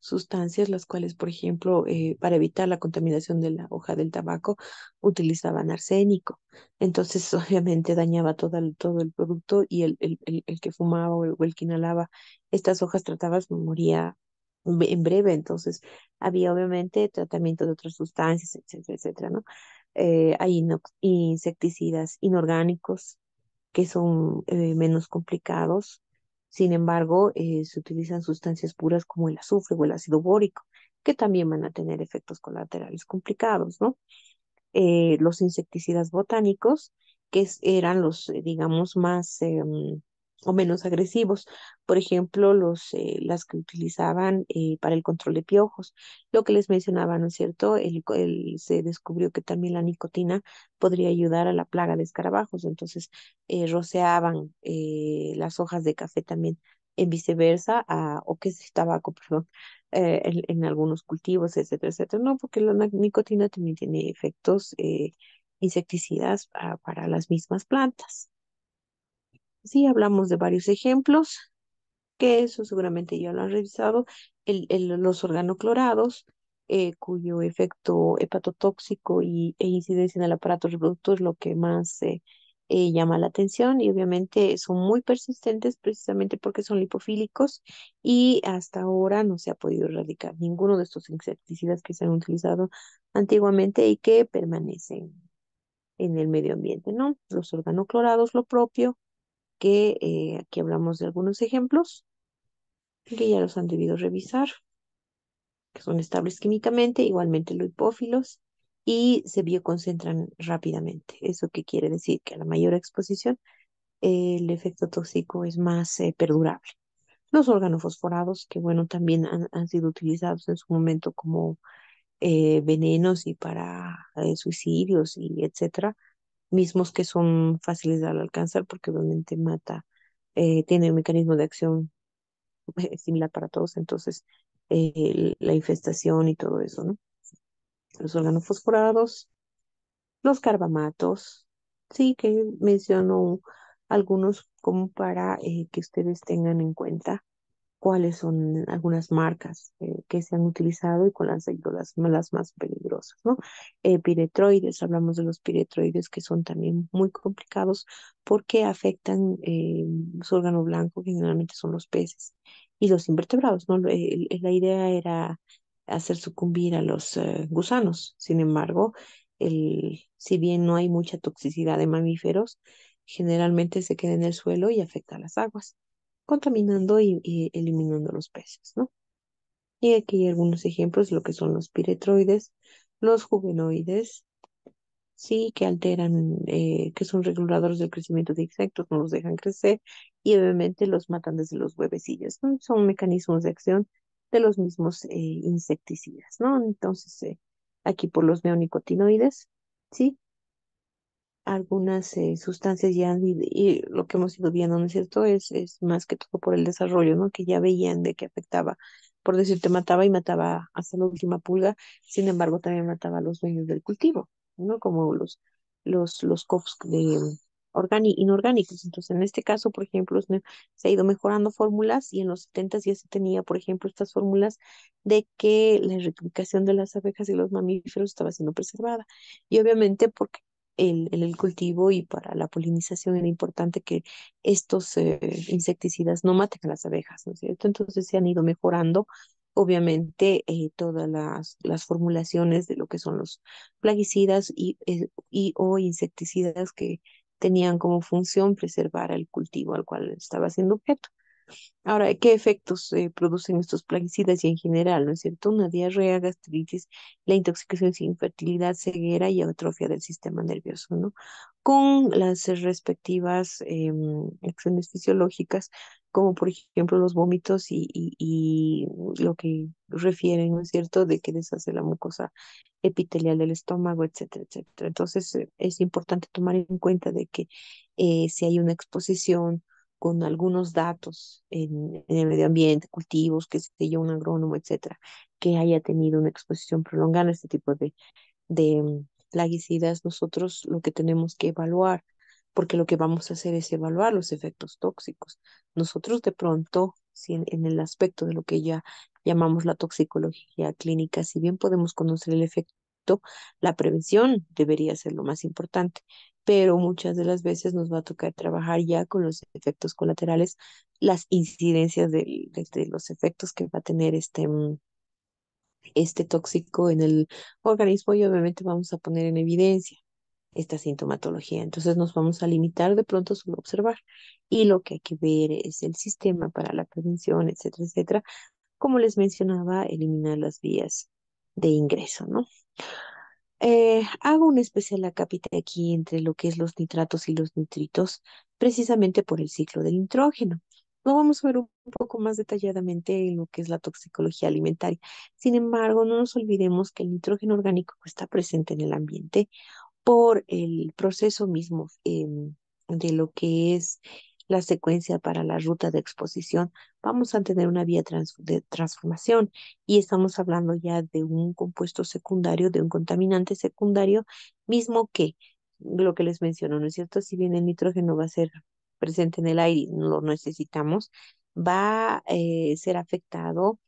sustancias, las cuales, por ejemplo, eh, para evitar la contaminación de la hoja del tabaco, utilizaban arsénico. Entonces, obviamente, dañaba todo el, todo el producto y el, el, que fumaba o el, que inhalaba estas hojas tratadas moría en breve. Entonces, había obviamente tratamiento de otras sustancias, etcétera, etcétera, ¿no? Eh, hay insecticidas inorgánicos que son eh, menos complicados sin embargo, eh, se utilizan sustancias puras como el azufre o el ácido bórico, que también van a tener efectos colaterales complicados, ¿no? Eh, los insecticidas botánicos, que eran los, eh, digamos, más em, o menos agresivos, por ejemplo, los, eh, las que utilizaban eh, para el control de piojos. Lo que les mencionaba, ¿no es cierto? El, se descubrió que también la nicotina podría ayudar a la plaga de escarabajos, entonces eh, roceaban eh, las hojas de café también en viceversa, ah, o que es tabaco, perdón, en, algunos cultivos, etcétera, etcétera. No, porque la nicotina también tiene efectos insecticidas ah, para las mismas plantas sí hablamos de varios ejemplos, que eso seguramente ya lo han revisado, los organoclorados, eh, cuyo efecto hepatotóxico e incidencia en el aparato reproductor es lo que más eh, eh, llama la atención y obviamente son muy persistentes precisamente porque son lipofílicos y hasta ahora no se ha podido erradicar ninguno de estos insecticidas que se han utilizado antiguamente y que permanecen en el medio ambiente, ¿no? Los organoclorados, lo propio, que eh, aquí hablamos de algunos ejemplos que ya los han debido revisar, que son estables químicamente, igualmente lipófilos, y se bioconcentran rápidamente. ¿Eso qué quiere decir? Que a la mayor exposición el efecto tóxico es más eh, perdurable. Los órganos fosforados, que bueno, también han, sido utilizados en su momento como eh, venenos y para suicidios y etcétera, mismos que son fáciles de alcanzar porque obviamente mata, eh, tiene un mecanismo de acción similar para todos, entonces eh, la infestación y todo eso, ¿no? Los organofosforados, los carbamatos, sí que menciono algunos como para eh, que ustedes tengan en cuenta cuáles son algunas marcas eh, que se han utilizado y cuáles han las, más peligrosas, ¿no? Eh, piretroides, hablamos de los piretroides que son también muy complicados porque afectan eh, su órgano blanco, que generalmente son los peces y los invertebrados, ¿no? la idea era hacer sucumbir a los gusanos, sin embargo, el, si bien no hay mucha toxicidad de mamíferos, generalmente se queda en el suelo y afecta a las aguas contaminando y, eliminando los peces, ¿no? Y aquí hay algunos ejemplos, lo que son los piretroides, los juvenoides, sí, que alteran, eh, que son reguladores del crecimiento de insectos, no los dejan crecer y obviamente los matan desde los huevecillos. ¿no? Son mecanismos de acción de los mismos eh, insecticidas, ¿no? Entonces, eh, aquí por los neonicotinoides, sí, algunas eh, sustancias ya, y lo que hemos ido viendo, ¿no es cierto? Es, es más que todo por el desarrollo, ¿no? Que ya veían de que afectaba, por decirte, mataba y mataba hasta la última pulga, sin embargo, también mataba a los dueños del cultivo, ¿no? Como los, los, los COFs de inorgánicos. Entonces, en este caso, por ejemplo, se ha ido mejorando fórmulas y en los 70 ya se tenía, por ejemplo, estas fórmulas de que la replicación de las abejas y los mamíferos estaba siendo preservada. Y obviamente porque el, el, cultivo y para la polinización era importante que estos eh, insecticidas no maten a las abejas, ¿no es cierto? Entonces se han ido mejorando, obviamente, eh, todas las, las, formulaciones de lo que son los plaguicidas y, eh, y o insecticidas que tenían como función preservar el cultivo al cual estaba siendo objeto. Ahora, ¿qué efectos eh, producen estos plaguicidas y en general, no es cierto? Una diarrea, gastritis, la intoxicación sin infertilidad, ceguera y atrofia del sistema nervioso, ¿no? Con las respectivas em, acciones fisiológicas, como por ejemplo los vómitos y, lo que refieren, ¿no es cierto?, de que deshace la mucosa epitelial del estómago, etcétera, etcétera. Entonces, eh, es importante tomar en cuenta de que eh, si hay una exposición con algunos datos en, el medio ambiente, cultivos, que se yo, un agrónomo, etcétera, que haya tenido una exposición prolongada a este tipo de, mm, plaguicidas, nosotros lo que tenemos que evaluar, porque lo que vamos a hacer es evaluar los efectos tóxicos. Nosotros de pronto, si en el aspecto de lo que ya llamamos la toxicología clínica, si bien podemos conocer el efecto, la prevención debería ser lo más importante pero muchas de las veces nos va a tocar trabajar ya con los efectos colaterales, las incidencias de, los efectos que va a tener este, mm, este tóxico en el organismo y obviamente vamos a poner en evidencia esta sintomatología. Entonces nos vamos a limitar de pronto a observar y lo que hay que ver es el sistema para la prevención, etcétera, etcétera. Como les mencionaba, eliminar las vías de ingreso, ¿no? Eh, hago un especial acápite aquí entre lo que es los nitratos y los nitritos, precisamente por el ciclo del nitrógeno. No vamos a ver un poco más detalladamente en lo que es la toxicología alimentaria. Sin embargo, no nos olvidemos que el nitrógeno orgánico está presente en el ambiente por el proceso mismo em, de lo que es la secuencia para la ruta de exposición, vamos a tener una vía de transformación y estamos hablando ya de un compuesto secundario, de un contaminante secundario, mismo que lo que les menciono, ¿no es cierto? Si bien el nitrógeno va a ser presente en el aire, no lo necesitamos, va a eh, ser afectado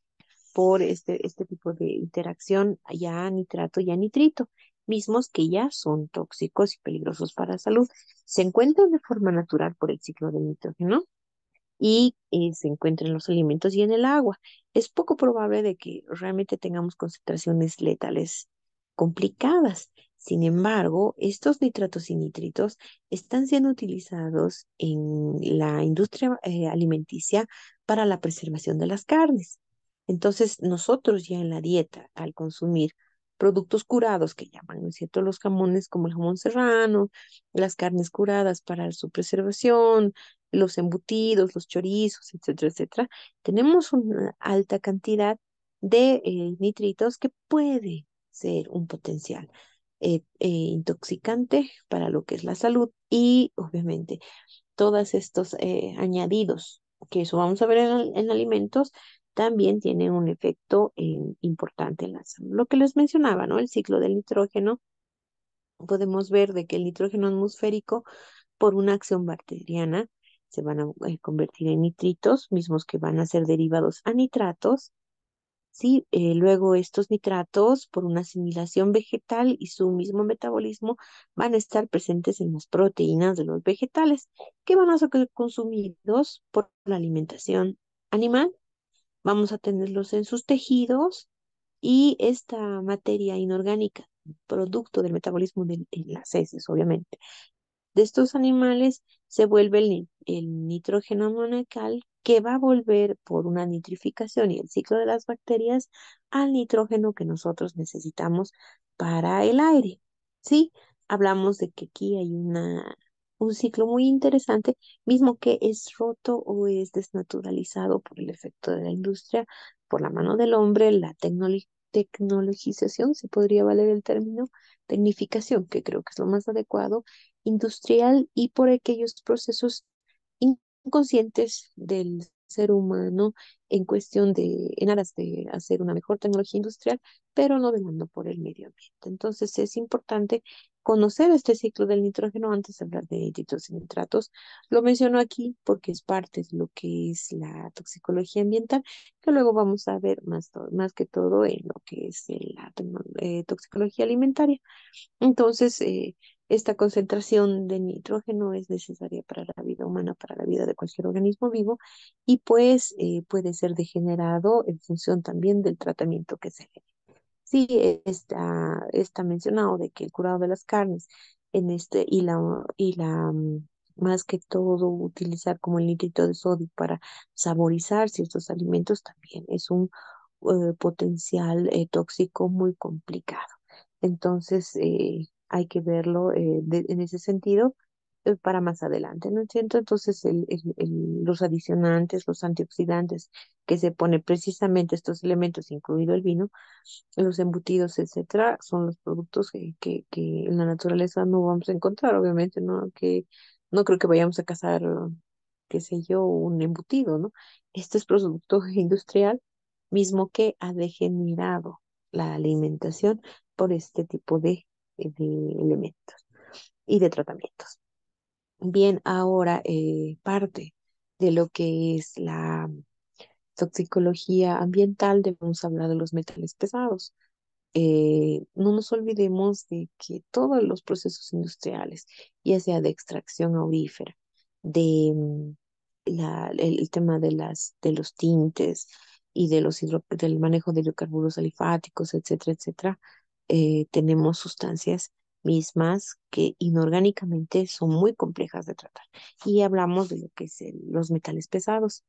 por este, este tipo de interacción ya nitrato, ya nitrito mismos que ya son tóxicos y peligrosos para la salud. Se encuentran de forma natural por el ciclo del nitrógeno y eh, se encuentran en los alimentos y en el agua. Es poco probable de que realmente tengamos concentraciones letales complicadas. Sin embargo, estos nitratos y nitritos están siendo utilizados en la industria eh, alimenticia para la preservación de las carnes. Entonces, nosotros ya en la dieta, al consumir productos curados que llaman, ¿no es cierto? Los jamones como el jamón serrano, las carnes curadas para su preservación, los embutidos, los chorizos, etcétera, etcétera. Tenemos una alta cantidad de eh, nitritos que puede ser un potencial eh, eh, intoxicante para lo que es la salud y obviamente todos estos añadidos que eso vamos a ver en alimentos también tiene un efecto eh, importante en la Lo que les mencionaba, ¿no? El ciclo del nitrógeno. Podemos ver de que el nitrógeno atmosférico, por una acción bacteriana, se van a eh, convertir en nitritos, mismos que van a ser derivados a nitratos. Sí, eh, luego estos nitratos, por una asimilación vegetal y su mismo metabolismo, van a estar presentes en las proteínas de los vegetales, que van a ser consumidos por la alimentación animal vamos a tenerlos en sus tejidos y esta materia inorgánica, producto del metabolismo de, las heces, obviamente, de estos animales se vuelve el, nitrógeno amoniacal que va a volver por una nitrificación y el ciclo de las bacterias al nitrógeno que nosotros necesitamos para el aire. ¿Sí? Hablamos de que aquí hay una un ciclo muy interesante, mismo que es roto o es desnaturalizado por el efecto de la industria, por la mano del hombre, la tecnologización, se podría valer el término, tecnificación, que creo que es lo más adecuado, industrial y por aquellos procesos inconscientes del ser humano en cuestión de, en aras de hacer una mejor tecnología industrial, pero no velando por el medio ambiente. Entonces es importante conocer este ciclo del nitrógeno antes de hablar de nitritos y nitratos. Lo menciono aquí porque es parte de lo que es la toxicología ambiental, que luego vamos a ver más, más que todo en lo que es la eh, toxicología alimentaria. Entonces, eh, esta concentración de nitrógeno es necesaria para la vida humana, para la vida de cualquier organismo vivo y pues eh, puede ser degenerado en función también del tratamiento que se dé. Sí, está, está mencionado de que el curado de las carnes en este y la, y la mm, más que todo utilizar como el nitrito de sodio para saborizar ciertos alimentos también es un eh, potencial eh, tóxico muy complicado. Entonces, eh, hay que verlo eh, en ese sentido eh, para más adelante, ¿no es Entonces, el, los adicionantes, los antioxidantes que se pone precisamente estos elementos, incluido el vino, los embutidos, etcétera, son los productos que, que en la naturaleza no vamos a encontrar, obviamente, ¿no? Que no creo que vayamos a cazar, qué sé yo, un embutido, ¿no? Este es producto industrial mismo que ha degenerado la alimentación por este tipo de de elementos y de tratamientos. Bien, ahora eh, parte de lo que es la toxicología ambiental, debemos hablar de los metales pesados. Eh, no nos olvidemos de que todos los procesos industriales, ya sea de extracción aurífera, de mm, el, tema de, las, de los tintes y de los del manejo de hidrocarburos alifáticos, etcétera, etcétera, eh, tenemos sustancias mismas que inorgánicamente son muy complejas de tratar. Y hablamos de lo que es los metales pesados.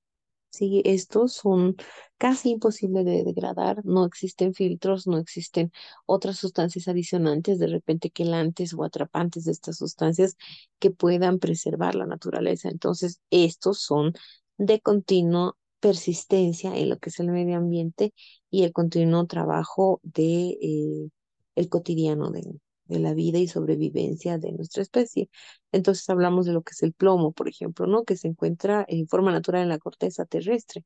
Sí, estos son casi imposibles de degradar, no existen filtros, no existen otras sustancias adicionantes, de repente quelantes o atrapantes de estas sustancias que puedan preservar la naturaleza. Entonces, estos son de continua persistencia en lo que es el medio ambiente y el continuo trabajo de eh, el cotidiano de, la vida y sobrevivencia de nuestra especie. Entonces hablamos de lo que es el plomo, por ejemplo, ¿no? Que se encuentra en forma natural en la corteza terrestre.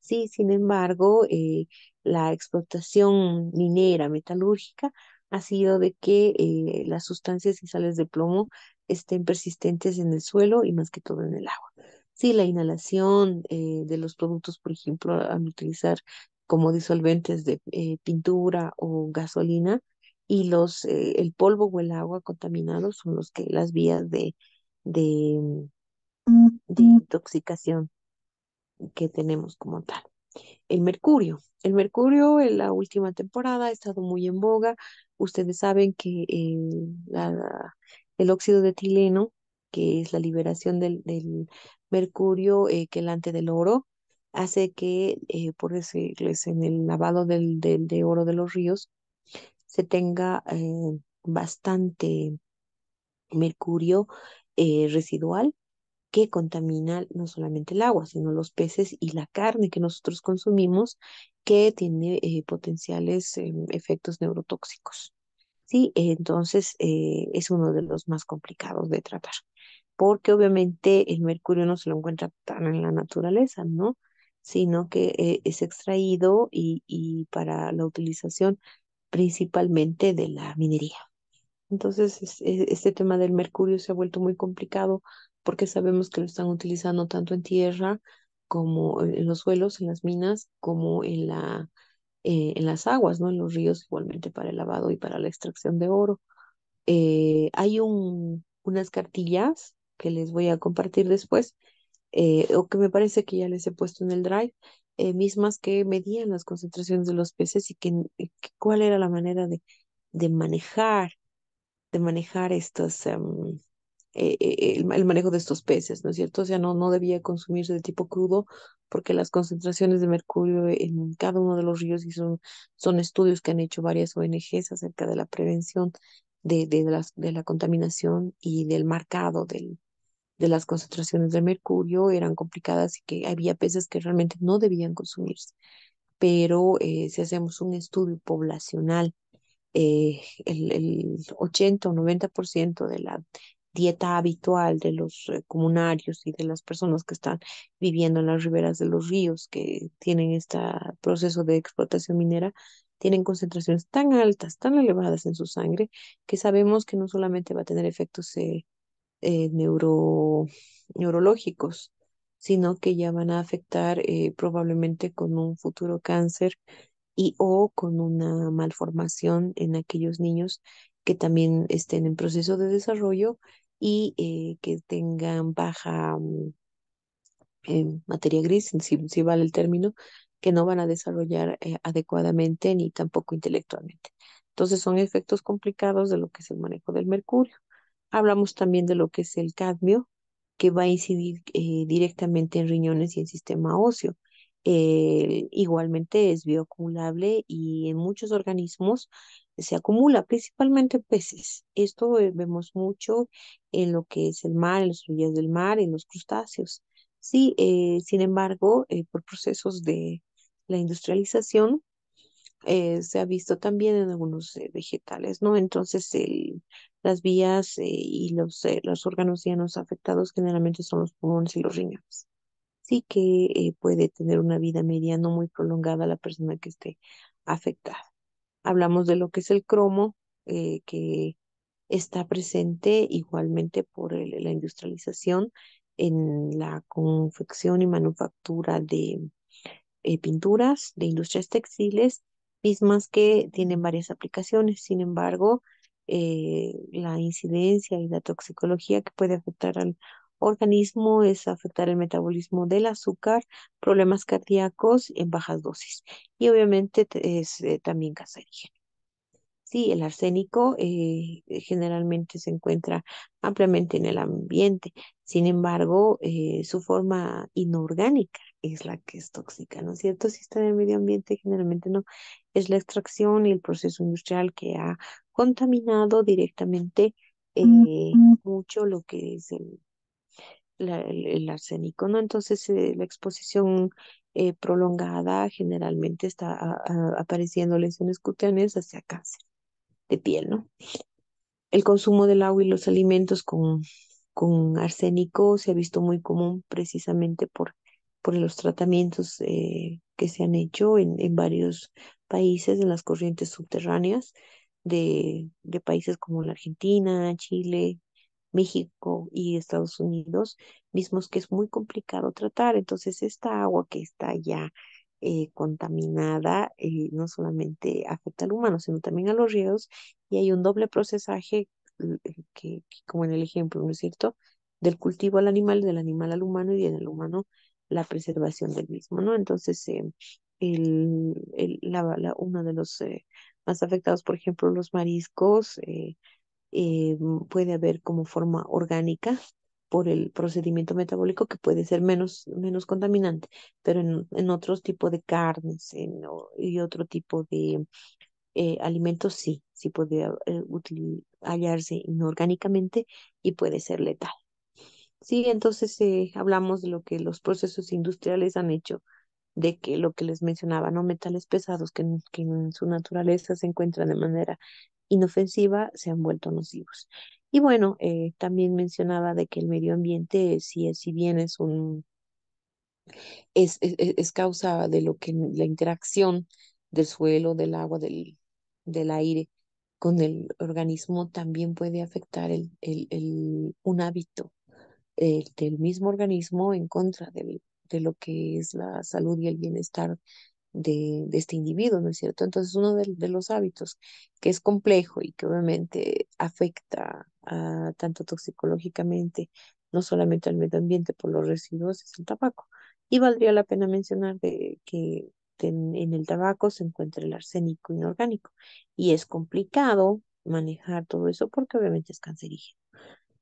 Sí, sin embargo, eh, la explotación minera, metalúrgica, ha sido de que eh, las sustancias y sales de plomo estén persistentes en el suelo y más que todo en el agua. Sí, la inhalación eh, de los productos, por ejemplo, al utilizar como disolventes de pintura o gasolina, y los, eh, el polvo o el agua contaminados son los que, las vías de, de, mm, intoxicación que tenemos como tal. El mercurio. El mercurio en la última temporada ha estado muy en boga. Ustedes saben que eh, el óxido de etileno, que es la liberación del, mercurio eh, quelante del oro, hace que, por decirles, en el lavado del, del, de oro de los ríos, se tenga eh, bastante mercurio eh, residual que contamina no solamente el agua, sino los peces y la carne que nosotros consumimos, que tiene eh, potenciales efectos neurotóxicos. Sí, entonces es uno de los más complicados de tratar, porque obviamente el mercurio no se lo encuentra tan en la naturaleza, ¿no? Sino que es extraído y, y para la utilización principalmente de la minería. Entonces, e, este tema del mercurio se ha vuelto muy complicado porque sabemos que lo están utilizando tanto en tierra como en los suelos, en las minas, como en, la, eh, en las aguas, ¿no? En los ríos, igualmente para el lavado y para la extracción de oro. Eh, hay un, unas cartillas que les voy a compartir después, eh, o que me parece que ya les he puesto en el drive, eh, mismas que medían las concentraciones de los peces y que, eh, cuál era la manera de, de manejar, de manejar estos, em, eh, el, manejo de estos peces, ¿no es cierto? O sea, no, no debía consumirse de tipo crudo porque las concentraciones de mercurio en cada uno de los ríos y son, son estudios que han hecho varias ONGs acerca de la prevención de, de, de la contaminación y del marcado del, de las concentraciones de mercurio eran complicadas y que había peces que realmente no debían consumirse. Pero eh, si hacemos un estudio poblacional, eh, el, 80 o 90% de la dieta habitual de los eh, comunarios y de las personas que están viviendo en las riberas de los ríos, que tienen este proceso de explotación minera, tienen concentraciones tan altas, tan elevadas en su sangre, que sabemos que no solamente va a tener efectos eh, neurológicos, sino que ya van a afectar eh, probablemente con un futuro cáncer y o con una malformación en aquellos niños que también estén en proceso de desarrollo y eh, que tengan baja mm, materia gris, si, vale el término, que no van a desarrollar adecuadamente ni tampoco intelectualmente. Entonces son efectos complicados de lo que es el manejo del mercurio. Hablamos también de lo que es el cadmio, que va a incidir eh, directamente en riñones y en sistema óseo. Eh, igualmente es bioacumulable y en muchos organismos se acumula, principalmente peces. Esto vemos mucho en lo que es el mar, en las orillas del mar, en los crustáceos. Sí, eh, sin embargo, por procesos de la industrialización, eh, se ha visto también en algunos eh, vegetales, ¿no? Entonces, las vías eh, y los, los órganos llanos afectados generalmente son los pulmones y los riñones. Sí que puede tener una vida media no muy prolongada la persona que esté afectada. Hablamos de lo que es el cromo, que está presente igualmente por la industrialización en la confección y manufactura de pinturas, de industrias textiles mismas que tienen varias aplicaciones. Sin embargo, eh, la incidencia y la toxicología que puede afectar al organismo es afectar el metabolismo del azúcar, problemas cardíacos en bajas dosis y obviamente es eh, también cancerígeno. Sí, el arsénico eh, generalmente se encuentra ampliamente en el ambiente, sin embargo, su forma inorgánica es la que es tóxica, ¿no es cierto? Si está en el medio ambiente, generalmente no es la extracción y el proceso industrial que ha contaminado directamente eh, mucho lo que es el, el, arsénico, ¿no? Entonces eh, la exposición eh, prolongada generalmente está apareciendo lesiones cutáneas hacia cáncer de piel, ¿no? El consumo del agua y los alimentos con, con arsénico se ha visto muy común precisamente por, por los tratamientos que se han hecho en, en varios países, en las corrientes subterráneas de, países como la Argentina, Chile, México y Estados Unidos, mismos que es muy complicado tratar. Entonces, esta agua que está ya eh, contaminada eh, no solamente afecta al humano, sino también a los ríos y hay un doble procesaje eh, que, como en el ejemplo, ¿no es cierto? Del cultivo al animal, del animal al humano y en el humano la preservación del mismo, ¿no? Entonces, eh, el, la, uno de los eh, más afectados, por ejemplo, los mariscos, eh, eh, puede haber como forma orgánica por el procedimiento metabólico que puede ser menos, menos contaminante, pero en, en otros tipos de carnes y otro tipo de alimentos sí, sí puede hallarse inorgánicamente y puede ser letal. Sí, entonces hablamos de lo que los procesos industriales han hecho de que lo que les mencionaba, ¿no? Metales pesados que, en su naturaleza se encuentran de manera inofensiva se han vuelto nocivos. Y bueno, eh, también mencionaba de que el medio ambiente, eh, si, eh, si bien es un es, causa de lo que la interacción del suelo, del agua, del, del aire con el organismo también puede afectar el, el, un hábito del mismo organismo en contra del, de lo que es la salud y el bienestar de, este individuo, ¿no es cierto? Entonces, uno de, los hábitos que es complejo y que obviamente afecta a, tanto toxicológicamente, no solamente al medio ambiente por los residuos, es el tabaco. Y valdría la pena mencionar que en, el tabaco se encuentra el arsénico inorgánico y es complicado manejar todo eso porque obviamente es cancerígeno.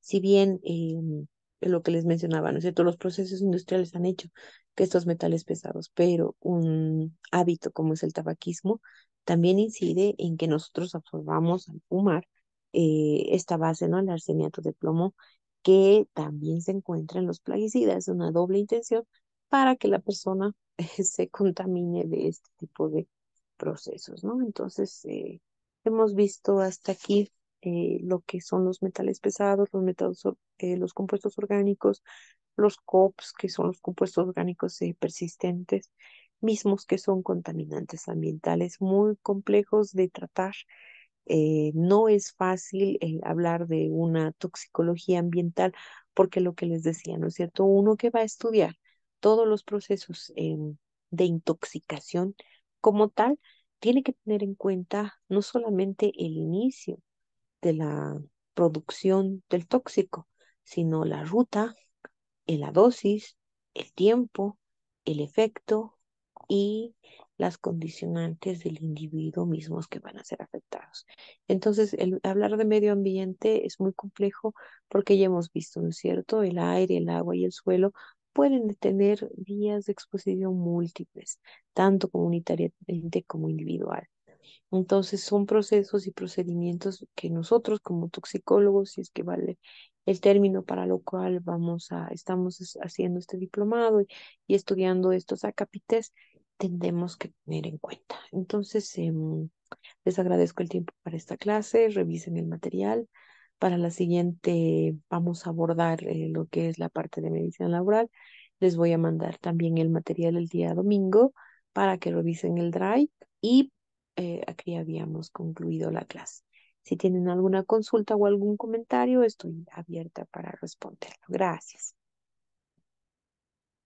Si bien em, lo que les mencionaba, ¿no es cierto? Los procesos industriales han hecho que estos metales pesados, pero un hábito como es el tabaquismo también incide en que nosotros absorbamos al fumar eh, esta base, ¿no? El arseniato de plomo, que también se encuentra en los plaguicidas, una doble intención para que la persona se contamine de este tipo de procesos, ¿no? Entonces, eh, hemos visto hasta aquí eh, lo que son los metales pesados, los, metales, eh, los compuestos orgánicos, los COPs, que son los compuestos orgánicos eh, persistentes, mismos que son contaminantes ambientales muy complejos de tratar. no es fácil hablar de una toxicología ambiental porque lo que les decía, ¿no es cierto? Uno que va a estudiar todos los procesos em, de intoxicación como tal, tiene que tener en cuenta no solamente el inicio, de la producción del tóxico, sino la ruta, la dosis, el tiempo, el efecto y las condicionantes del individuo mismos que van a ser afectados. Entonces, el hablar de medio ambiente es muy complejo porque ya hemos visto, ¿no es cierto? El aire, el agua y el suelo pueden tener vías de exposición múltiples, tanto comunitariamente como individual. Entonces son procesos y procedimientos que nosotros como toxicólogos, si es que vale el término para lo cual vamos a, estamos haciendo este diplomado y, estudiando estos acapites tendemos que tener en cuenta. Entonces, em, les agradezco el tiempo para esta clase, revisen el material. Para la siguiente vamos a abordar eh, lo que es la parte de medicina laboral. Les voy a mandar también el material el día domingo para que revisen el drive y eh, aquí habíamos concluido la clase. Si tienen alguna consulta o algún comentario, estoy abierta para responderlo. Gracias.